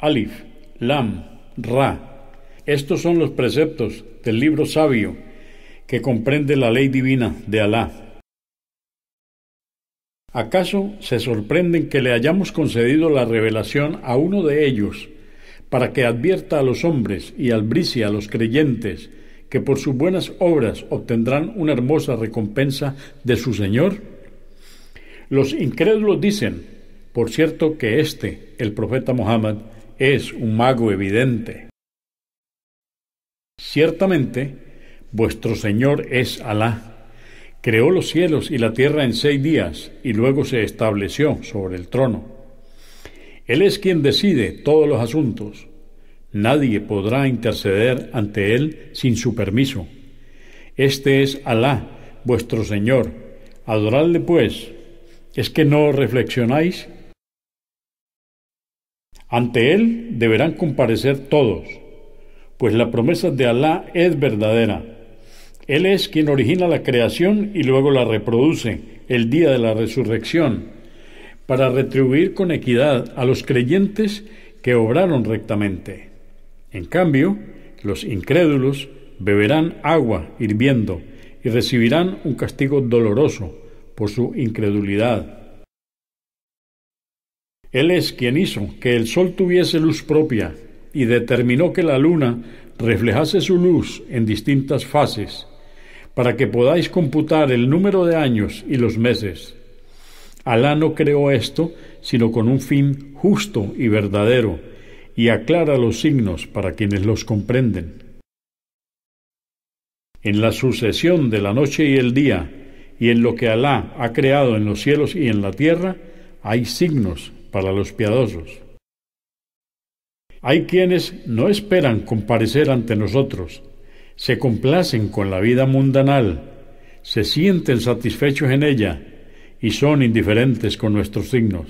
Alif, Lam, Ra. Estos son los preceptos del libro sabio que comprende la ley divina de Alá. ¿Acaso se sorprenden que le hayamos concedido la revelación a uno de ellos para que advierta a los hombres y albricie a los creyentes que por sus buenas obras obtendrán una hermosa recompensa de su Señor? Los incrédulos dicen, por cierto, que este, el profeta Muhammad, es un mago evidente. Ciertamente, vuestro Señor es Alá. Creó los cielos y la tierra en seis días y luego se estableció sobre el trono. Él es quien decide todos los asuntos. Nadie podrá interceder ante Él sin su permiso. Este es Alá, vuestro Señor. Adoradle pues. ¿Es que no reflexionáis? Ante Él deberán comparecer todos, pues la promesa de Alá es verdadera. Él es quien origina la creación y luego la reproduce el día de la resurrección, para retribuir con equidad a los creyentes que obraron rectamente. En cambio, los incrédulos beberán agua hirviendo y recibirán un castigo doloroso por su incredulidad. Él es quien hizo que el sol tuviese luz propia y determinó que la luna reflejase su luz en distintas fases, para que podáis computar el número de años y los meses. Alá no creó esto sino con un fin justo y verdadero, y aclara los signos para quienes los comprenden. En la sucesión de la noche y el día, y en lo que Alá ha creado en los cielos y en la tierra, hay signos para los piadosos. Hay quienes no esperan comparecer ante nosotros, se complacen con la vida mundanal, se sienten satisfechos en ella y son indiferentes con nuestros signos.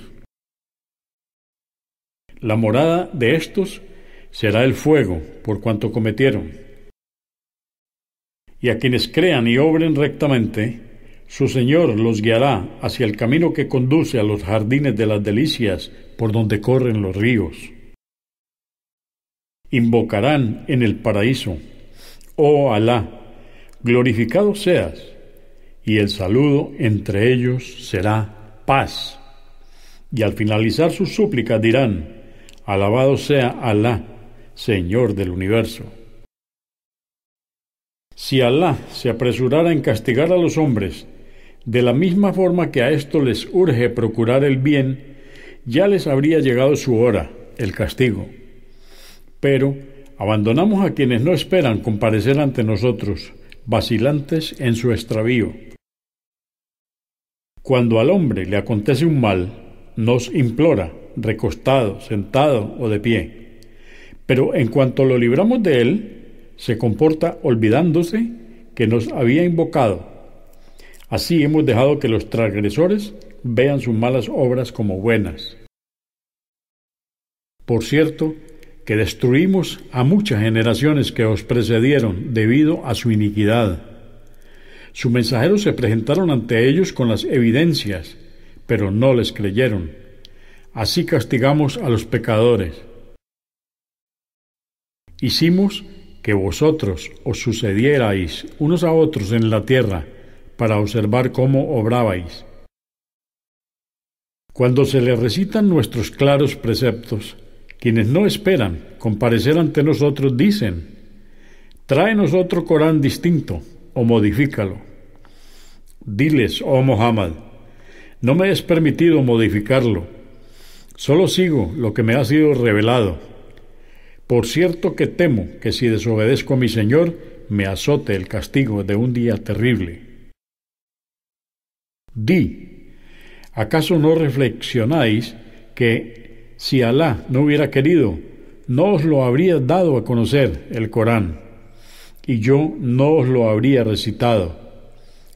La morada de estos será el fuego, por cuanto cometieron. Y a quienes crean y obren rectamente, su Señor los guiará hacia el camino que conduce a los jardines de las delicias, por donde corren los ríos. Invocarán en el paraíso, oh Alá, glorificado seas, y el saludo entre ellos será paz. Y al finalizar sus súplicas dirán, Alabado sea Alá, Señor del universo. Si Alá se apresurara en castigar a los hombres, de la misma forma que a esto les urge procurar el bien, ya les habría llegado su hora, el castigo. Pero abandonamos a quienes no esperan comparecer ante nosotros, vacilantes en su extravío. Cuando al hombre le acontece un mal, nos implora, recostado, sentado o de pie. Pero en cuanto lo libramos de él, se comporta olvidándose que nos había invocado. Así hemos dejado que los transgresores vean sus malas obras como buenas. Por cierto, que destruimos a muchas generaciones que os precedieron debido a su iniquidad. Sus mensajeros se presentaron ante ellos con las evidencias, pero no les creyeron así castigamos a los pecadores. Hicimos que vosotros os sucedierais unos a otros en la tierra, para observar cómo obrabais. Cuando se les recitan nuestros claros preceptos, quienes no esperan comparecer ante nosotros dicen, tráenos otro Corán distinto o modifícalo. Diles, oh Muhammad, no me es permitido modificarlo Solo sigo lo que me ha sido revelado. Por cierto que temo que si desobedezco a mi Señor, me azote el castigo de un día terrible. Di, ¿acaso no reflexionáis que si Alá no hubiera querido, no os lo habría dado a conocer el Corán, y yo no os lo habría recitado?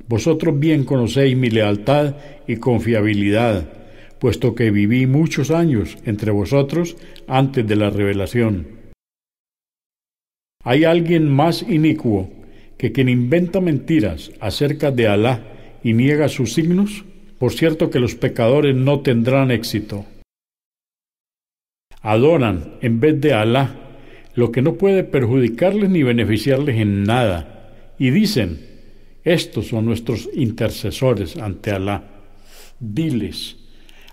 Vosotros bien conocéis mi lealtad y confiabilidad puesto que viví muchos años entre vosotros antes de la revelación. Hay alguien más inicuo que quien inventa mentiras acerca de Alá y niega sus signos? Por cierto que los pecadores no tendrán éxito. Adoran en vez de Alá lo que no puede perjudicarles ni beneficiarles en nada. Y dicen, estos son nuestros intercesores ante Alá. Diles,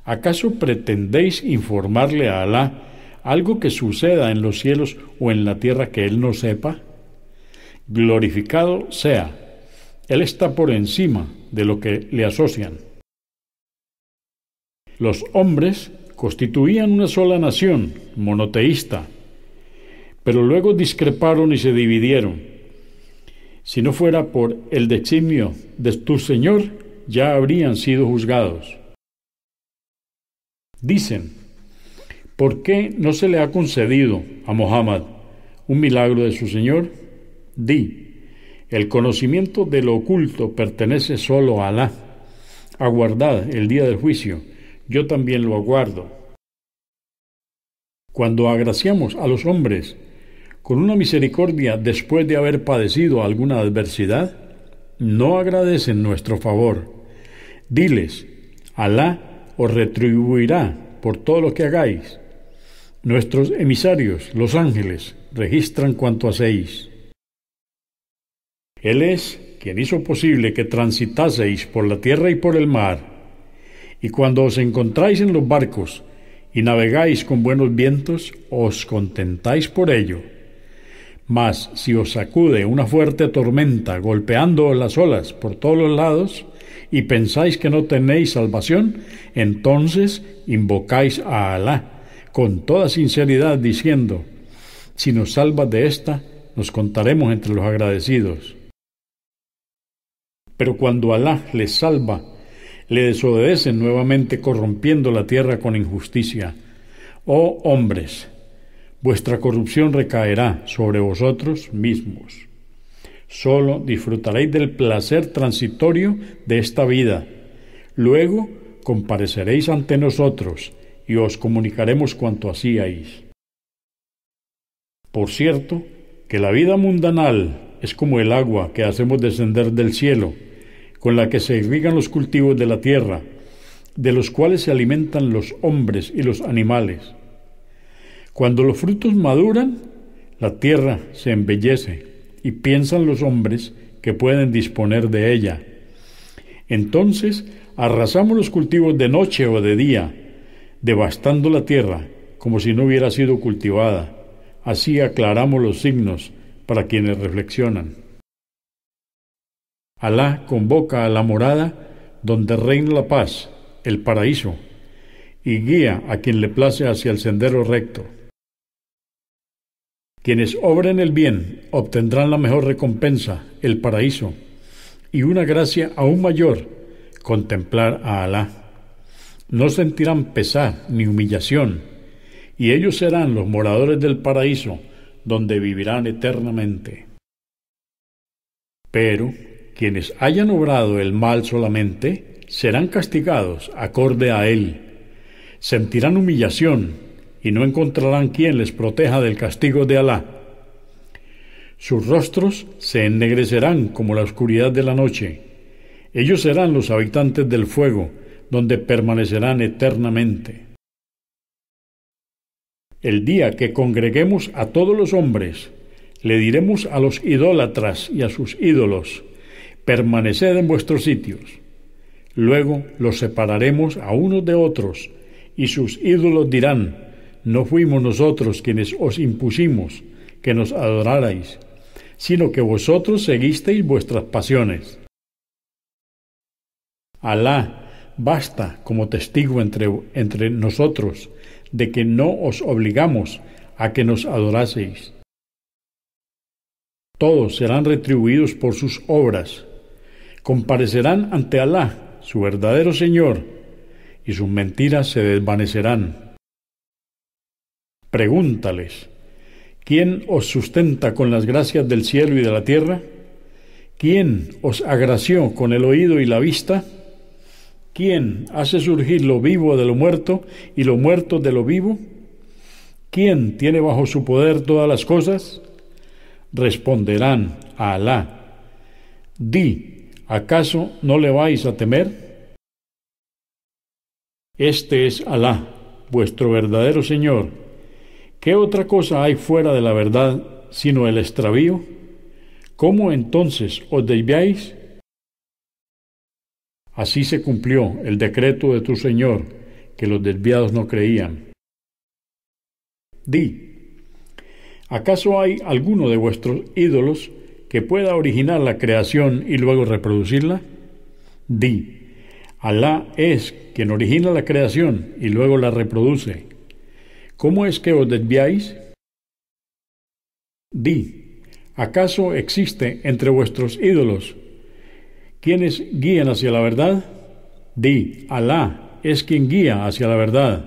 ¿Acaso pretendéis informarle a Alá algo que suceda en los cielos o en la tierra que Él no sepa? Glorificado sea. Él está por encima de lo que le asocian. Los hombres constituían una sola nación, monoteísta, pero luego discreparon y se dividieron. Si no fuera por el decimio de tu Señor, ya habrían sido juzgados. Dicen, ¿por qué no se le ha concedido a Mohammed un milagro de su Señor? Di, el conocimiento de lo oculto pertenece solo a Alá. Aguardad el día del juicio, yo también lo aguardo. Cuando agraciamos a los hombres con una misericordia después de haber padecido alguna adversidad, no agradecen nuestro favor. Diles, Alá os retribuirá por todo lo que hagáis. Nuestros emisarios, los ángeles, registran cuanto hacéis. Él es quien hizo posible que transitaseis por la tierra y por el mar, y cuando os encontráis en los barcos y navegáis con buenos vientos, os contentáis por ello. Mas si os sacude una fuerte tormenta golpeando las olas por todos los lados, y pensáis que no tenéis salvación, entonces invocáis a Alá con toda sinceridad diciendo, si nos salvas de esta, nos contaremos entre los agradecidos. Pero cuando Alá les salva, le desobedecen nuevamente corrompiendo la tierra con injusticia. Oh hombres, vuestra corrupción recaerá sobre vosotros mismos. Solo disfrutaréis del placer transitorio de esta vida. Luego compareceréis ante nosotros y os comunicaremos cuanto hacíais. Por cierto, que la vida mundanal es como el agua que hacemos descender del cielo, con la que se irrigan los cultivos de la tierra, de los cuales se alimentan los hombres y los animales. Cuando los frutos maduran, la tierra se embellece, y piensan los hombres que pueden disponer de ella. Entonces arrasamos los cultivos de noche o de día, devastando la tierra como si no hubiera sido cultivada. Así aclaramos los signos para quienes reflexionan. Alá convoca a la morada donde reina la paz, el paraíso, y guía a quien le place hacia el sendero recto. Quienes obren el bien obtendrán la mejor recompensa, el paraíso, y una gracia aún mayor, contemplar a Alá. No sentirán pesar ni humillación, y ellos serán los moradores del paraíso, donde vivirán eternamente. Pero quienes hayan obrado el mal solamente, serán castigados acorde a él. Sentirán humillación y no encontrarán quien les proteja del castigo de Alá. Sus rostros se ennegrecerán como la oscuridad de la noche. Ellos serán los habitantes del fuego, donde permanecerán eternamente. El día que congreguemos a todos los hombres, le diremos a los idólatras y a sus ídolos, permaneced en vuestros sitios. Luego los separaremos a unos de otros, y sus ídolos dirán, no fuimos nosotros quienes os impusimos que nos adorarais, sino que vosotros seguisteis vuestras pasiones. Alá basta como testigo entre, nosotros de que no os obligamos a que nos adoraseis. Todos serán retribuidos por sus obras. Comparecerán ante Alá, su verdadero Señor, y sus mentiras se desvanecerán. Pregúntales, ¿quién os sustenta con las gracias del cielo y de la tierra? ¿Quién os agració con el oído y la vista? ¿Quién hace surgir lo vivo de lo muerto y lo muerto de lo vivo? ¿Quién tiene bajo su poder todas las cosas? Responderán a Alá. Di, ¿acaso no le vais a temer? Este es Alá, vuestro verdadero Señor, ¿Qué otra cosa hay fuera de la verdad sino el extravío? ¿Cómo entonces os desviáis? Así se cumplió el decreto de tu Señor, que los desviados no creían. Di, ¿acaso hay alguno de vuestros ídolos que pueda originar la creación y luego reproducirla? Di, Alá es quien origina la creación y luego la reproduce ¿Cómo es que os desviáis? Di, ¿acaso existe entre vuestros ídolos quienes guían hacia la verdad? Di, Alá es quien guía hacia la verdad.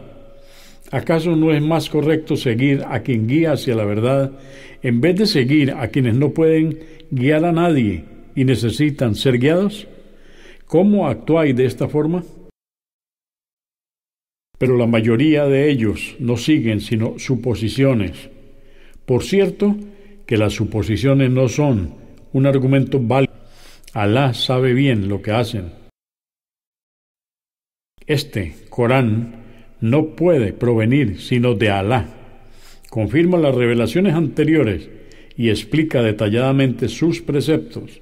¿Acaso no es más correcto seguir a quien guía hacia la verdad en vez de seguir a quienes no pueden guiar a nadie y necesitan ser guiados? ¿Cómo actuáis de esta forma? pero la mayoría de ellos no siguen sino suposiciones. Por cierto, que las suposiciones no son un argumento válido. Alá sabe bien lo que hacen. Este Corán no puede provenir sino de Alá. Confirma las revelaciones anteriores y explica detalladamente sus preceptos.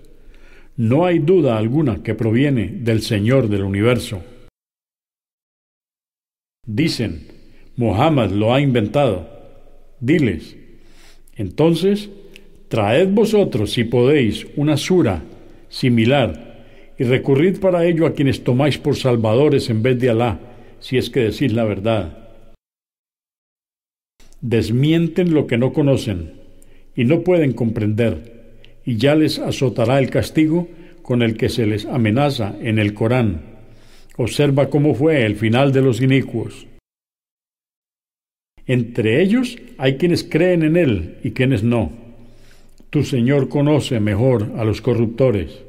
No hay duda alguna que proviene del Señor del universo. Dicen, Mohammed lo ha inventado. Diles, entonces, traed vosotros, si podéis, una sura similar y recurrid para ello a quienes tomáis por salvadores en vez de Alá, si es que decís la verdad. Desmienten lo que no conocen y no pueden comprender, y ya les azotará el castigo con el que se les amenaza en el Corán. Observa cómo fue el final de los inicuos. Entre ellos hay quienes creen en Él y quienes no. Tu Señor conoce mejor a los corruptores.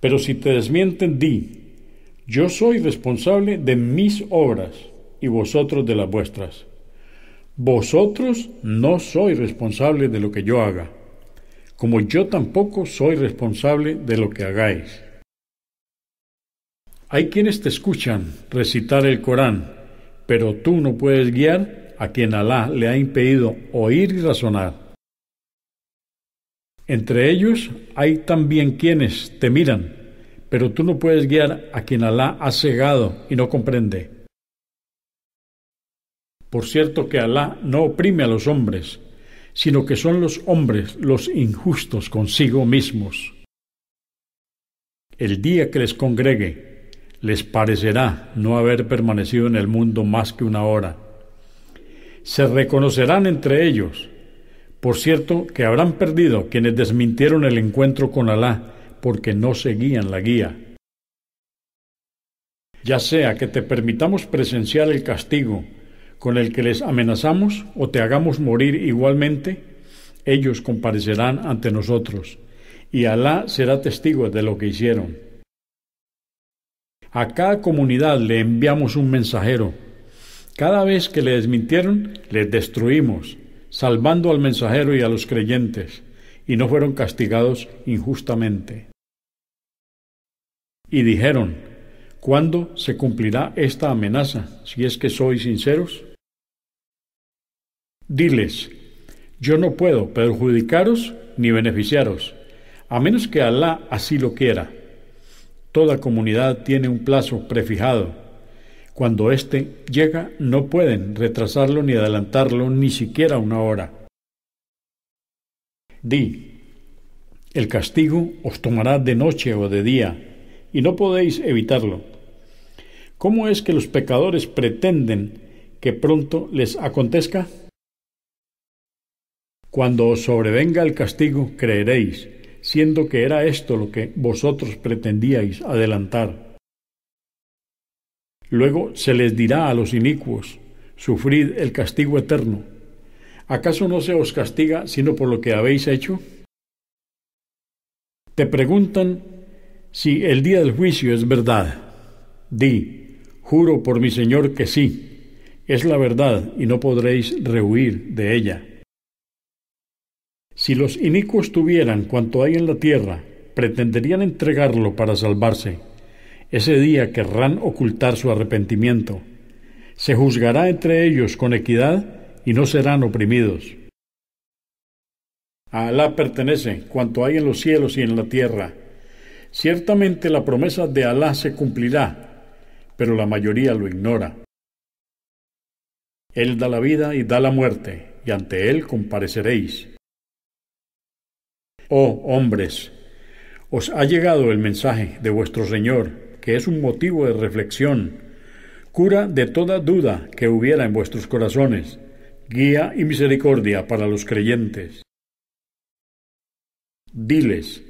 Pero si te desmienten, di, yo soy responsable de mis obras y vosotros de las vuestras. Vosotros no sois responsable de lo que yo haga, como yo tampoco soy responsable de lo que hagáis. Hay quienes te escuchan recitar el Corán, pero tú no puedes guiar a quien Alá le ha impedido oír y razonar. Entre ellos hay también quienes te miran, pero tú no puedes guiar a quien Alá ha cegado y no comprende. Por cierto que Alá no oprime a los hombres, sino que son los hombres los injustos consigo mismos. El día que les congregue, les parecerá no haber permanecido en el mundo más que una hora. Se reconocerán entre ellos. Por cierto, que habrán perdido quienes desmintieron el encuentro con Alá, porque no seguían la guía. Ya sea que te permitamos presenciar el castigo con el que les amenazamos o te hagamos morir igualmente, ellos comparecerán ante nosotros, y Alá será testigo de lo que hicieron. A cada comunidad le enviamos un mensajero. Cada vez que le desmintieron, les destruimos, salvando al mensajero y a los creyentes, y no fueron castigados injustamente. Y dijeron, ¿cuándo se cumplirá esta amenaza, si es que sois sinceros? Diles, yo no puedo perjudicaros ni beneficiaros, a menos que Alá así lo quiera. Toda comunidad tiene un plazo prefijado. Cuando éste llega, no pueden retrasarlo ni adelantarlo ni siquiera una hora. Di, el castigo os tomará de noche o de día, y no podéis evitarlo. ¿Cómo es que los pecadores pretenden que pronto les acontezca? Cuando os sobrevenga el castigo, creeréis siendo que era esto lo que vosotros pretendíais adelantar. Luego se les dirá a los inicuos, sufrid el castigo eterno. ¿Acaso no se os castiga sino por lo que habéis hecho? Te preguntan si el día del juicio es verdad. Di, juro por mi Señor que sí, es la verdad y no podréis rehuir de ella. Si los inicuos tuvieran cuanto hay en la tierra, pretenderían entregarlo para salvarse. Ese día querrán ocultar su arrepentimiento. Se juzgará entre ellos con equidad y no serán oprimidos. A Alá pertenece cuanto hay en los cielos y en la tierra. Ciertamente la promesa de Alá se cumplirá, pero la mayoría lo ignora. Él da la vida y da la muerte, y ante Él compareceréis. Oh hombres, os ha llegado el mensaje de vuestro Señor, que es un motivo de reflexión, cura de toda duda que hubiera en vuestros corazones, guía y misericordia para los creyentes. Diles,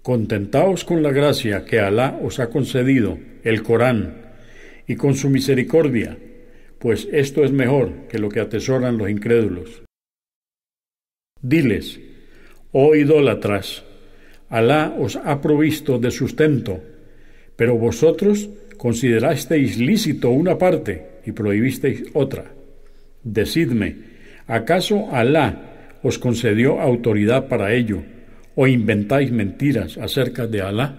contentaos con la gracia que Alá os ha concedido, el Corán, y con su misericordia, pues esto es mejor que lo que atesoran los incrédulos. Diles, Oh idólatras, Alá os ha provisto de sustento, pero vosotros considerasteis lícito una parte y prohibisteis otra. Decidme, ¿acaso Alá os concedió autoridad para ello o inventáis mentiras acerca de Alá?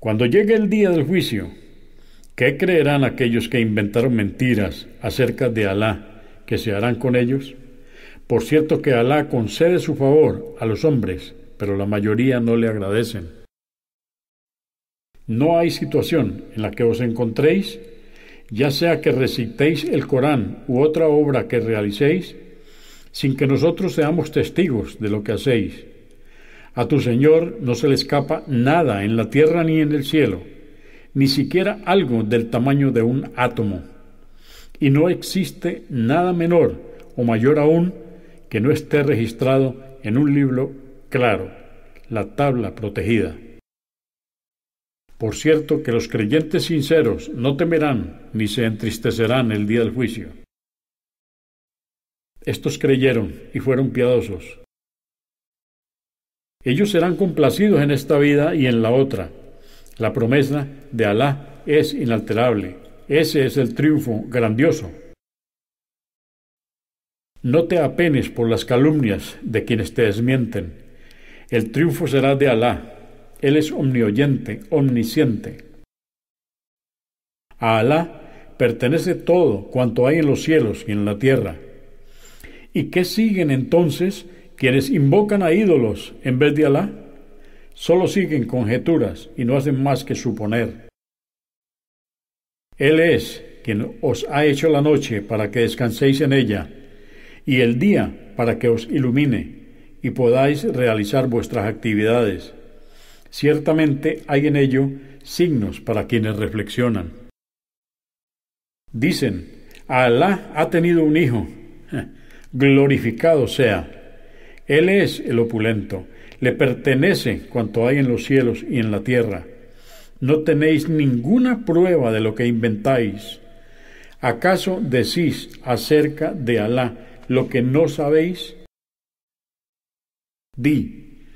Cuando llegue el día del juicio, ¿qué creerán aquellos que inventaron mentiras acerca de Alá que se harán con ellos? Por cierto que Alá concede su favor a los hombres, pero la mayoría no le agradecen. No hay situación en la que os encontréis, ya sea que recitéis el Corán u otra obra que realicéis, sin que nosotros seamos testigos de lo que hacéis. A tu Señor no se le escapa nada en la tierra ni en el cielo, ni siquiera algo del tamaño de un átomo. Y no existe nada menor o mayor aún que no esté registrado en un libro claro, la tabla protegida. Por cierto que los creyentes sinceros no temerán ni se entristecerán el día del juicio. Estos creyeron y fueron piadosos. Ellos serán complacidos en esta vida y en la otra. La promesa de Alá es inalterable. Ese es el triunfo grandioso. No te apenes por las calumnias de quienes te desmienten. El triunfo será de Alá. Él es omnioyente, omnisciente. A Alá pertenece todo cuanto hay en los cielos y en la tierra. ¿Y qué siguen entonces quienes invocan a ídolos en vez de Alá? Solo siguen conjeturas y no hacen más que suponer. Él es quien os ha hecho la noche para que descanséis en ella y el día para que os ilumine y podáis realizar vuestras actividades. Ciertamente hay en ello signos para quienes reflexionan. Dicen, Alá ha tenido un hijo, glorificado sea. Él es el opulento, le pertenece cuanto hay en los cielos y en la tierra. No tenéis ninguna prueba de lo que inventáis. ¿Acaso decís acerca de Alá lo que no sabéis? Di,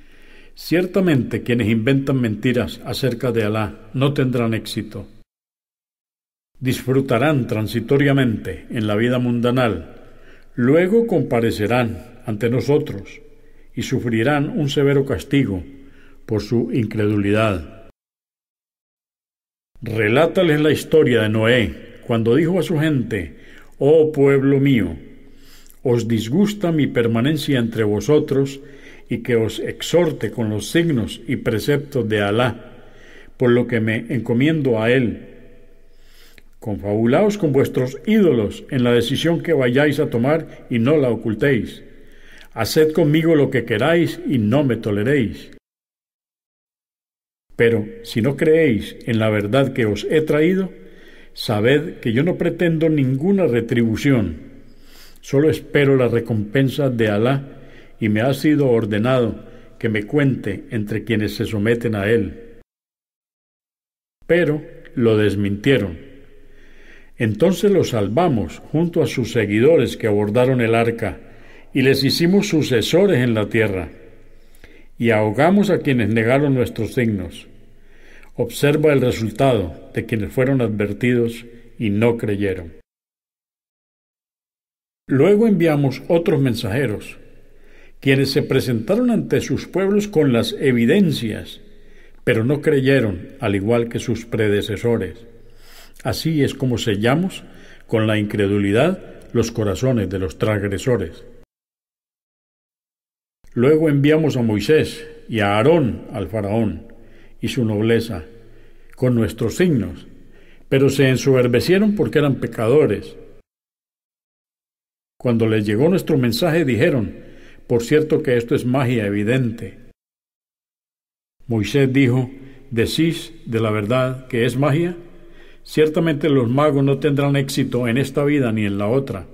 ciertamente quienes inventan mentiras acerca de Alá no tendrán éxito. Disfrutarán transitoriamente en la vida mundanal, luego comparecerán ante nosotros y sufrirán un severo castigo por su incredulidad. Relátales la historia de Noé, cuando dijo a su gente, Oh pueblo mío, os disgusta mi permanencia entre vosotros y que os exhorte con los signos y preceptos de Alá, por lo que me encomiendo a Él. Confabulaos con vuestros ídolos en la decisión que vayáis a tomar y no la ocultéis. Haced conmigo lo que queráis y no me toleréis. Pero si no creéis en la verdad que os he traído, sabed que yo no pretendo ninguna retribución Solo espero la recompensa de Alá y me ha sido ordenado que me cuente entre quienes se someten a él. Pero lo desmintieron. Entonces lo salvamos junto a sus seguidores que abordaron el arca y les hicimos sucesores en la tierra y ahogamos a quienes negaron nuestros signos. Observa el resultado de quienes fueron advertidos y no creyeron. Luego enviamos otros mensajeros, quienes se presentaron ante sus pueblos con las evidencias, pero no creyeron, al igual que sus predecesores. Así es como sellamos con la incredulidad los corazones de los transgresores. Luego enviamos a Moisés y a Aarón al faraón y su nobleza con nuestros signos, pero se ensoberbecieron porque eran pecadores cuando les llegó nuestro mensaje dijeron, por cierto que esto es magia evidente. Moisés dijo, ¿decís de la verdad que es magia? Ciertamente los magos no tendrán éxito en esta vida ni en la otra.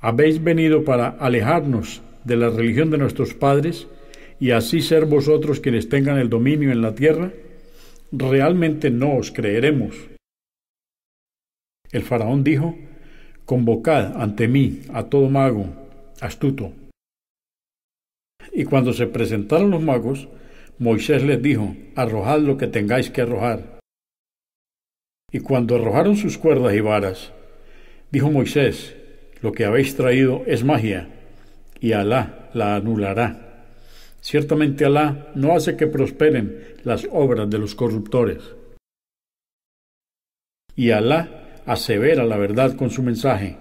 Habéis venido para alejarnos de la religión de nuestros padres y así ser vosotros quienes tengan el dominio en la tierra. Realmente no os creeremos. El faraón dijo, Convocad ante mí a todo mago astuto. Y cuando se presentaron los magos, Moisés les dijo, arrojad lo que tengáis que arrojar. Y cuando arrojaron sus cuerdas y varas, dijo Moisés, lo que habéis traído es magia, y Alá la anulará. Ciertamente Alá no hace que prosperen las obras de los corruptores. Y Alá asevera la verdad con su mensaje,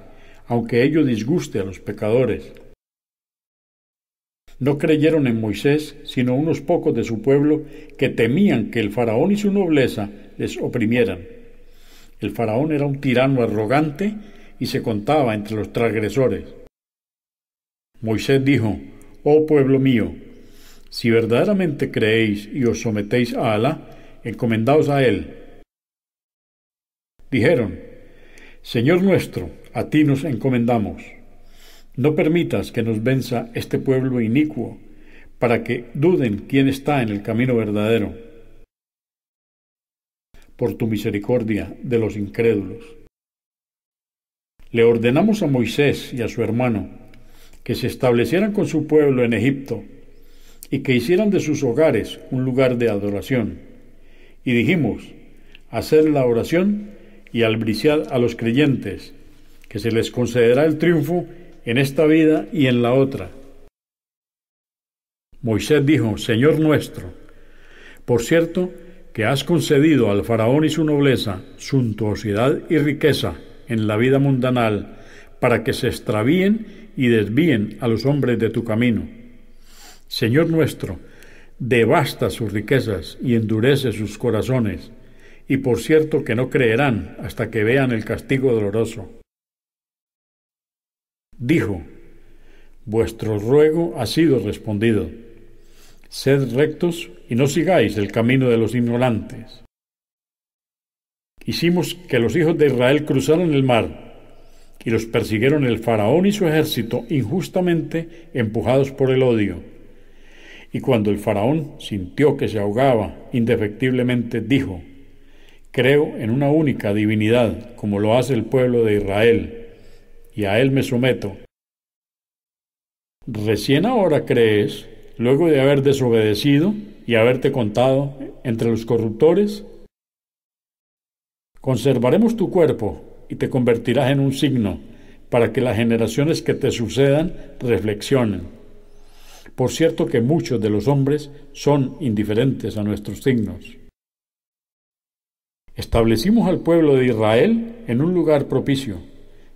aunque ello disguste a los pecadores. No creyeron en Moisés, sino unos pocos de su pueblo que temían que el faraón y su nobleza les oprimieran. El faraón era un tirano arrogante y se contaba entre los transgresores. Moisés dijo, Oh pueblo mío, si verdaderamente creéis y os sometéis a Alá, encomendaos a Él. Dijeron, Señor nuestro, a ti nos encomendamos. No permitas que nos venza este pueblo inicuo, para que duden quién está en el camino verdadero. Por tu misericordia de los incrédulos. Le ordenamos a Moisés y a su hermano que se establecieran con su pueblo en Egipto y que hicieran de sus hogares un lugar de adoración. Y dijimos, hacer la oración y albriciad a los creyentes, que se les concederá el triunfo en esta vida y en la otra. Moisés dijo, Señor nuestro, por cierto, que has concedido al faraón y su nobleza, suntuosidad y riqueza en la vida mundanal, para que se extravíen y desvíen a los hombres de tu camino. Señor nuestro, devasta sus riquezas y endurece sus corazones, y por cierto que no creerán hasta que vean el castigo doloroso. Dijo, Vuestro ruego ha sido respondido. Sed rectos y no sigáis el camino de los ignorantes. Hicimos que los hijos de Israel cruzaran el mar y los persiguieron el faraón y su ejército injustamente empujados por el odio. Y cuando el faraón sintió que se ahogaba, indefectiblemente dijo, Creo en una única divinidad, como lo hace el pueblo de Israel, y a él me someto. Recién ahora crees, luego de haber desobedecido y haberte contado entre los corruptores. Conservaremos tu cuerpo y te convertirás en un signo para que las generaciones que te sucedan reflexionen. Por cierto que muchos de los hombres son indiferentes a nuestros signos. Establecimos al pueblo de Israel en un lugar propicio,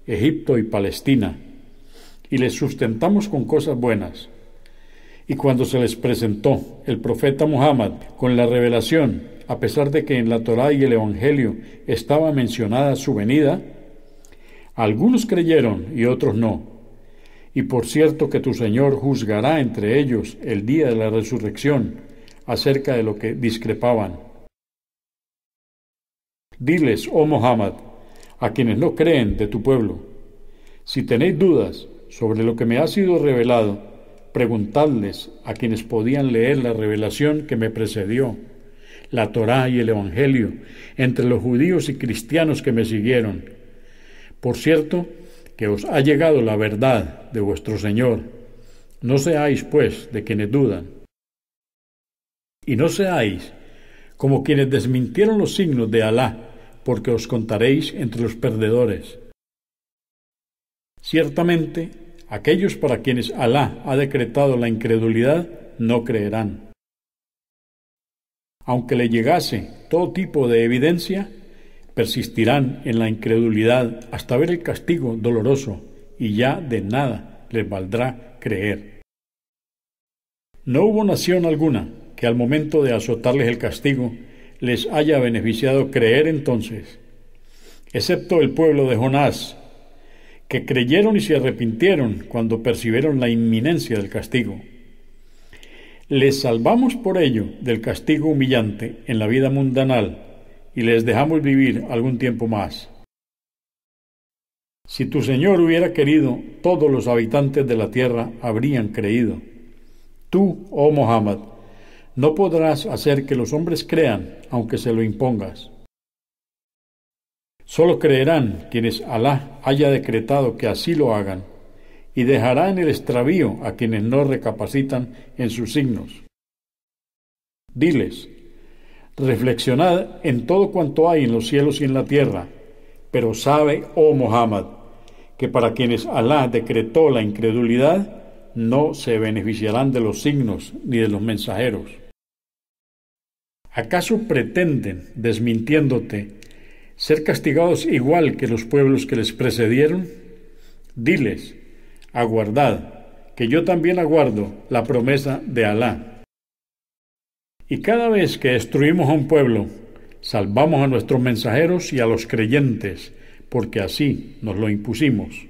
Egipto y Palestina, y les sustentamos con cosas buenas. Y cuando se les presentó el profeta Muhammad con la revelación, a pesar de que en la Torá y el Evangelio estaba mencionada su venida, algunos creyeron y otros no. Y por cierto que tu Señor juzgará entre ellos el día de la resurrección acerca de lo que discrepaban. Diles, oh Mohammed, a quienes no creen de tu pueblo, si tenéis dudas sobre lo que me ha sido revelado, preguntadles a quienes podían leer la revelación que me precedió, la Torá y el Evangelio, entre los judíos y cristianos que me siguieron. Por cierto, que os ha llegado la verdad de vuestro Señor. No seáis, pues, de quienes dudan. Y no seáis como quienes desmintieron los signos de Alá porque os contaréis entre los perdedores. Ciertamente, aquellos para quienes Alá ha decretado la incredulidad no creerán. Aunque le llegase todo tipo de evidencia, persistirán en la incredulidad hasta ver el castigo doloroso y ya de nada les valdrá creer. No hubo nación alguna que al momento de azotarles el castigo les haya beneficiado creer entonces, excepto el pueblo de Jonás, que creyeron y se arrepintieron cuando percibieron la inminencia del castigo. Les salvamos por ello del castigo humillante en la vida mundanal y les dejamos vivir algún tiempo más. Si tu Señor hubiera querido, todos los habitantes de la tierra habrían creído. Tú, oh Mohammed, no podrás hacer que los hombres crean, aunque se lo impongas. Solo creerán quienes Alá haya decretado que así lo hagan, y dejarán en el extravío a quienes no recapacitan en sus signos. Diles, reflexionad en todo cuanto hay en los cielos y en la tierra, pero sabe, oh Muhammad, que para quienes Alá decretó la incredulidad, no se beneficiarán de los signos ni de los mensajeros. ¿Acaso pretenden, desmintiéndote, ser castigados igual que los pueblos que les precedieron? Diles, aguardad, que yo también aguardo la promesa de Alá. Y cada vez que destruimos a un pueblo, salvamos a nuestros mensajeros y a los creyentes, porque así nos lo impusimos.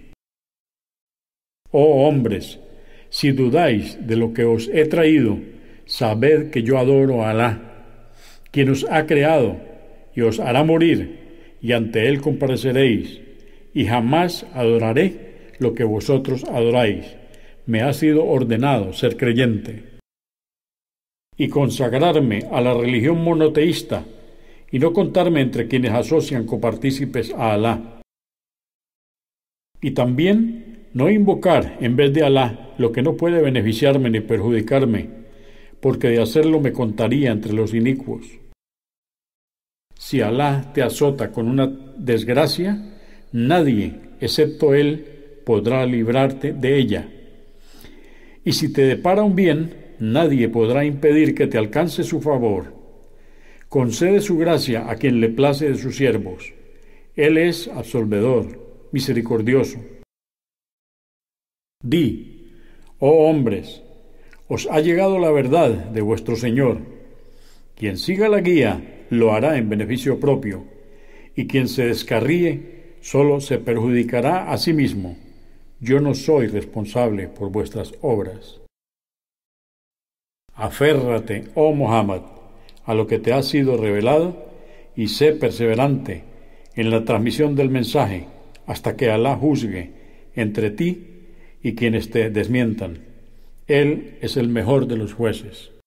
Oh hombres, si dudáis de lo que os he traído, sabed que yo adoro a Alá quien os ha creado, y os hará morir, y ante él compareceréis, y jamás adoraré lo que vosotros adoráis. Me ha sido ordenado ser creyente. Y consagrarme a la religión monoteísta, y no contarme entre quienes asocian copartícipes a Alá. Y también no invocar en vez de Alá lo que no puede beneficiarme ni perjudicarme, porque de hacerlo me contaría entre los inicuos. Si Alá te azota con una desgracia, nadie, excepto Él, podrá librarte de ella. Y si te depara un bien, nadie podrá impedir que te alcance su favor. Concede su gracia a quien le place de sus siervos. Él es absolvedor, misericordioso. Di, oh hombres, os ha llegado la verdad de vuestro Señor. Quien siga la guía lo hará en beneficio propio, y quien se descarríe solo se perjudicará a sí mismo. Yo no soy responsable por vuestras obras. Aférrate, oh Muhammad, a lo que te ha sido revelado y sé perseverante en la transmisión del mensaje hasta que Alá juzgue entre ti y quienes te desmientan. Él es el mejor de los jueces.